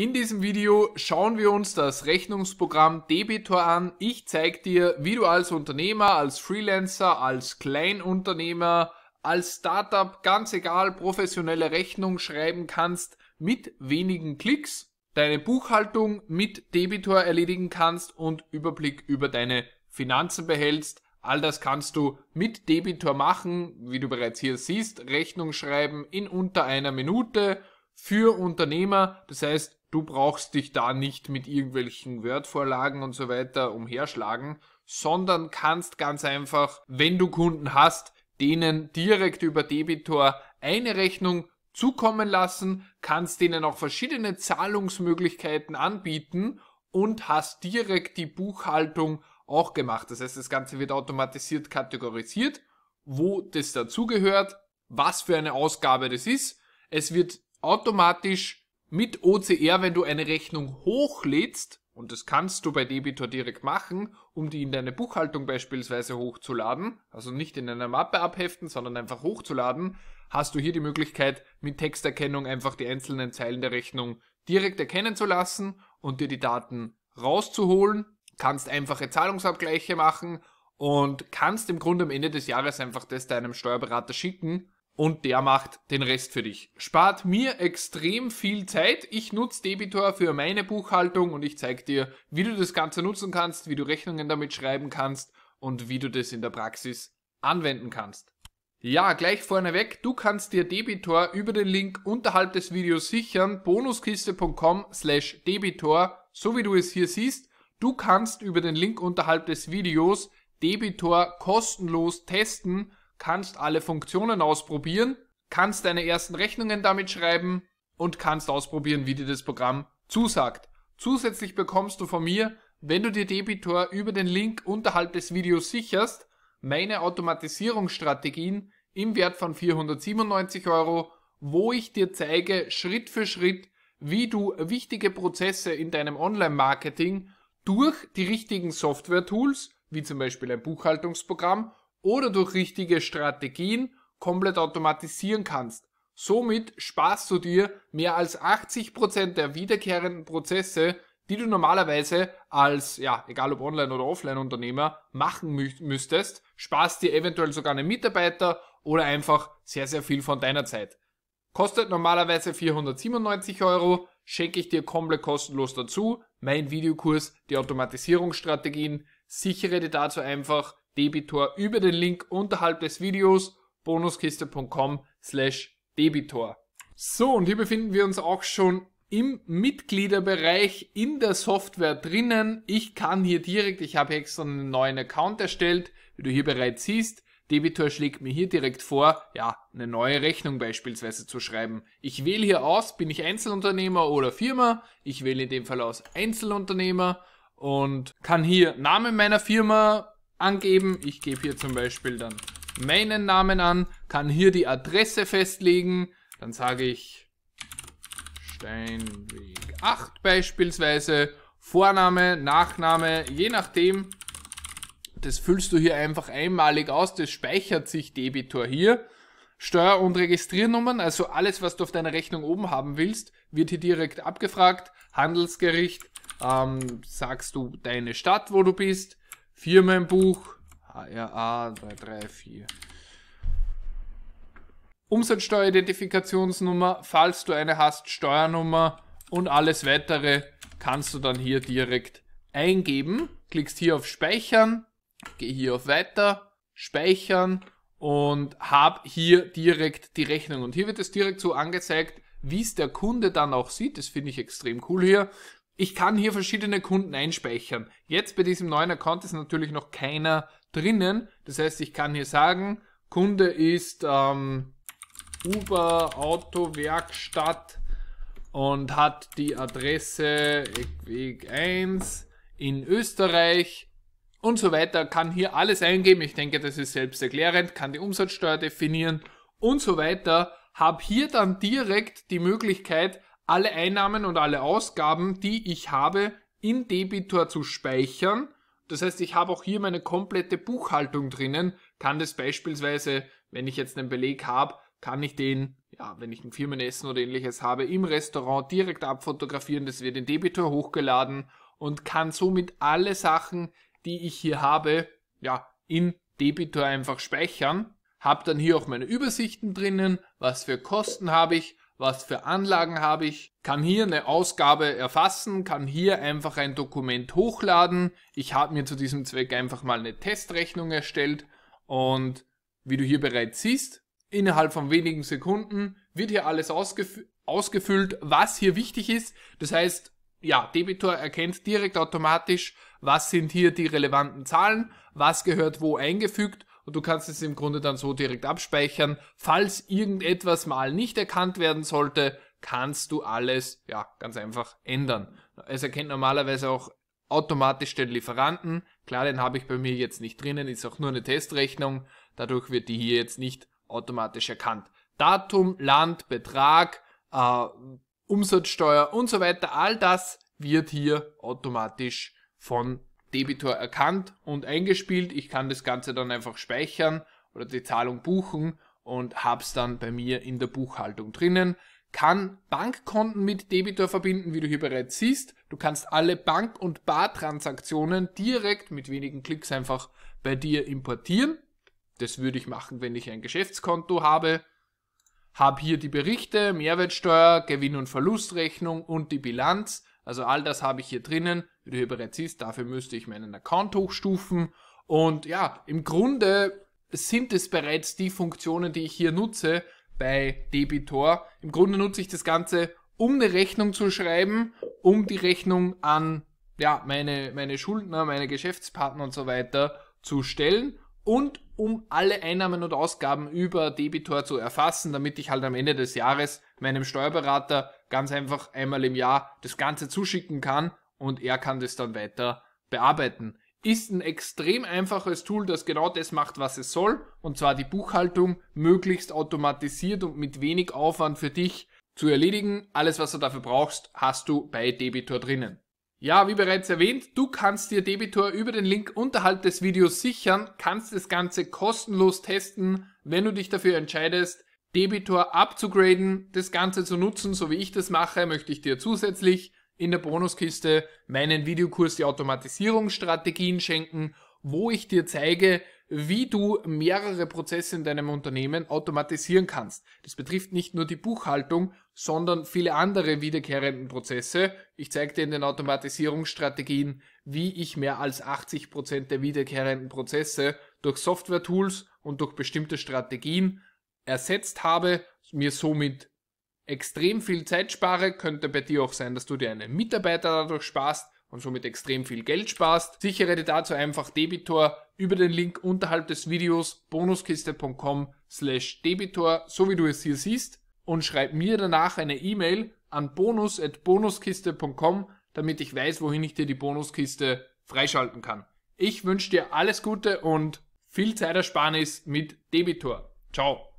In diesem Video schauen wir uns das Rechnungsprogramm Debitor an. Ich zeige dir, wie du als Unternehmer, als Freelancer, als Kleinunternehmer, als Startup, ganz egal, professionelle Rechnung schreiben kannst mit wenigen Klicks, deine Buchhaltung mit Debitor erledigen kannst und Überblick über deine Finanzen behältst. All das kannst du mit Debitor machen, wie du bereits hier siehst, Rechnung schreiben in unter einer Minute für Unternehmer. Das heißt, du brauchst dich da nicht mit irgendwelchen Wordvorlagen und so weiter umherschlagen, sondern kannst ganz einfach, wenn du Kunden hast, denen direkt über Debitor eine Rechnung zukommen lassen, kannst denen auch verschiedene Zahlungsmöglichkeiten anbieten und hast direkt die Buchhaltung auch gemacht. Das heißt, das Ganze wird automatisiert kategorisiert, wo das dazugehört, was für eine Ausgabe das ist. Es wird automatisch mit OCR, wenn du eine Rechnung hochlädst, und das kannst du bei Debitor direkt machen, um die in deine Buchhaltung beispielsweise hochzuladen, also nicht in einer Mappe abheften, sondern einfach hochzuladen, hast du hier die Möglichkeit, mit Texterkennung einfach die einzelnen Zeilen der Rechnung direkt erkennen zu lassen und dir die Daten rauszuholen, kannst einfache Zahlungsabgleiche machen und kannst im Grunde am Ende des Jahres einfach das deinem Steuerberater schicken und der macht den Rest für dich. Spart mir extrem viel Zeit. Ich nutze Debitor für meine Buchhaltung und ich zeige dir, wie du das Ganze nutzen kannst, wie du Rechnungen damit schreiben kannst und wie du das in der Praxis anwenden kannst. Ja, gleich vorneweg, du kannst dir Debitor über den Link unterhalb des Videos sichern, bonuskiste.com slash Debitor, so wie du es hier siehst. Du kannst über den Link unterhalb des Videos Debitor kostenlos testen kannst alle Funktionen ausprobieren, kannst deine ersten Rechnungen damit schreiben und kannst ausprobieren, wie dir das Programm zusagt. Zusätzlich bekommst du von mir, wenn du dir Debitor über den Link unterhalb des Videos sicherst, meine Automatisierungsstrategien im Wert von 497 Euro, wo ich dir zeige, Schritt für Schritt, wie du wichtige Prozesse in deinem Online-Marketing durch die richtigen Software-Tools, wie zum Beispiel ein Buchhaltungsprogramm oder durch richtige Strategien komplett automatisieren kannst. Somit sparst du dir mehr als 80% der wiederkehrenden Prozesse, die du normalerweise als, ja, egal ob Online- oder Offline-Unternehmer machen mü müsstest, sparst dir eventuell sogar einen Mitarbeiter oder einfach sehr, sehr viel von deiner Zeit. Kostet normalerweise 497 Euro, schenke ich dir komplett kostenlos dazu. Mein Videokurs, die Automatisierungsstrategien, sichere dir dazu einfach Debitor über den Link unterhalb des Videos bonuskiste.com slash Debitor. So, und hier befinden wir uns auch schon im Mitgliederbereich in der Software drinnen. Ich kann hier direkt, ich habe extra einen neuen Account erstellt, wie du hier bereits siehst. Debitor schlägt mir hier direkt vor, ja, eine neue Rechnung beispielsweise zu schreiben. Ich wähle hier aus, bin ich Einzelunternehmer oder Firma. Ich wähle in dem Fall aus Einzelunternehmer und kann hier Name meiner Firma, angeben. Ich gebe hier zum Beispiel dann meinen Namen an, kann hier die Adresse festlegen. Dann sage ich Steinweg 8 beispielsweise. Vorname, Nachname, je nachdem. Das füllst du hier einfach einmalig aus. Das speichert sich Debitor hier. Steuer- und Registriernummern, also alles, was du auf deiner Rechnung oben haben willst, wird hier direkt abgefragt. Handelsgericht, ähm, sagst du deine Stadt, wo du bist, Firmenbuch. im HRA 334. Umsatzsteueridentifikationsnummer, falls du eine hast, Steuernummer und alles weitere kannst du dann hier direkt eingeben. Klickst hier auf Speichern, geh hier auf Weiter, Speichern und hab hier direkt die Rechnung. Und hier wird es direkt so angezeigt, wie es der Kunde dann auch sieht. Das finde ich extrem cool hier. Ich kann hier verschiedene Kunden einspeichern. Jetzt bei diesem neuen Account ist natürlich noch keiner drinnen. Das heißt, ich kann hier sagen, Kunde ist ähm, Uber Autowerkstatt und hat die Adresse Eckweg 1 in Österreich und so weiter, kann hier alles eingeben. Ich denke, das ist selbsterklärend, kann die Umsatzsteuer definieren und so weiter. Hab hier dann direkt die Möglichkeit, alle Einnahmen und alle Ausgaben, die ich habe, in Debitor zu speichern. Das heißt, ich habe auch hier meine komplette Buchhaltung drinnen, kann das beispielsweise, wenn ich jetzt einen Beleg habe, kann ich den, ja, wenn ich ein Firmenessen oder ähnliches habe, im Restaurant direkt abfotografieren, das wird in Debitor hochgeladen und kann somit alle Sachen, die ich hier habe, ja, in Debitor einfach speichern. Hab dann hier auch meine Übersichten drinnen, was für Kosten habe ich, was für Anlagen habe ich, kann hier eine Ausgabe erfassen, kann hier einfach ein Dokument hochladen. Ich habe mir zu diesem Zweck einfach mal eine Testrechnung erstellt und wie du hier bereits siehst, innerhalb von wenigen Sekunden wird hier alles ausgef ausgefüllt, was hier wichtig ist. Das heißt, ja, Debitor erkennt direkt automatisch, was sind hier die relevanten Zahlen, was gehört wo eingefügt und du kannst es im Grunde dann so direkt abspeichern. Falls irgendetwas mal nicht erkannt werden sollte, kannst du alles ja ganz einfach ändern. Es erkennt normalerweise auch automatisch den Lieferanten. Klar, den habe ich bei mir jetzt nicht drinnen, ist auch nur eine Testrechnung. Dadurch wird die hier jetzt nicht automatisch erkannt. Datum, Land, Betrag, äh, Umsatzsteuer und so weiter, all das wird hier automatisch von Debitor erkannt und eingespielt. Ich kann das Ganze dann einfach speichern oder die Zahlung buchen und habe es dann bei mir in der Buchhaltung drinnen. Kann Bankkonten mit Debitor verbinden, wie du hier bereits siehst. Du kannst alle Bank- und Bartransaktionen direkt mit wenigen Klicks einfach bei dir importieren. Das würde ich machen, wenn ich ein Geschäftskonto habe. Hab hier die Berichte, Mehrwertsteuer, Gewinn- und Verlustrechnung und die Bilanz. Also all das habe ich hier drinnen wie du hier bereits siehst, dafür müsste ich meinen Account hochstufen. Und ja, im Grunde sind es bereits die Funktionen, die ich hier nutze bei Debitor. Im Grunde nutze ich das Ganze, um eine Rechnung zu schreiben, um die Rechnung an ja, meine, meine Schuldner, meine Geschäftspartner und so weiter zu stellen und um alle Einnahmen und Ausgaben über Debitor zu erfassen, damit ich halt am Ende des Jahres meinem Steuerberater ganz einfach einmal im Jahr das Ganze zuschicken kann und er kann das dann weiter bearbeiten. Ist ein extrem einfaches Tool, das genau das macht, was es soll, und zwar die Buchhaltung möglichst automatisiert und mit wenig Aufwand für dich zu erledigen. Alles, was du dafür brauchst, hast du bei Debitor drinnen. Ja, wie bereits erwähnt, du kannst dir Debitor über den Link unterhalb des Videos sichern, kannst das Ganze kostenlos testen, wenn du dich dafür entscheidest, Debitor abzugraden, das Ganze zu nutzen, so wie ich das mache, möchte ich dir zusätzlich in der Bonuskiste meinen Videokurs die Automatisierungsstrategien schenken, wo ich dir zeige, wie du mehrere Prozesse in deinem Unternehmen automatisieren kannst. Das betrifft nicht nur die Buchhaltung, sondern viele andere wiederkehrenden Prozesse. Ich zeige dir in den Automatisierungsstrategien, wie ich mehr als 80% Prozent der wiederkehrenden Prozesse durch Software-Tools und durch bestimmte Strategien ersetzt habe, mir somit extrem viel Zeit spare, könnte bei dir auch sein, dass du dir einen Mitarbeiter dadurch sparst und somit extrem viel Geld sparst. Sichere dir dazu einfach Debitor über den Link unterhalb des Videos bonuskiste.com slash Debitor, so wie du es hier siehst, und schreib mir danach eine E-Mail an bonus at bonuskiste.com, damit ich weiß, wohin ich dir die Bonuskiste freischalten kann. Ich wünsche dir alles Gute und viel Zeitersparnis mit Debitor. Ciao.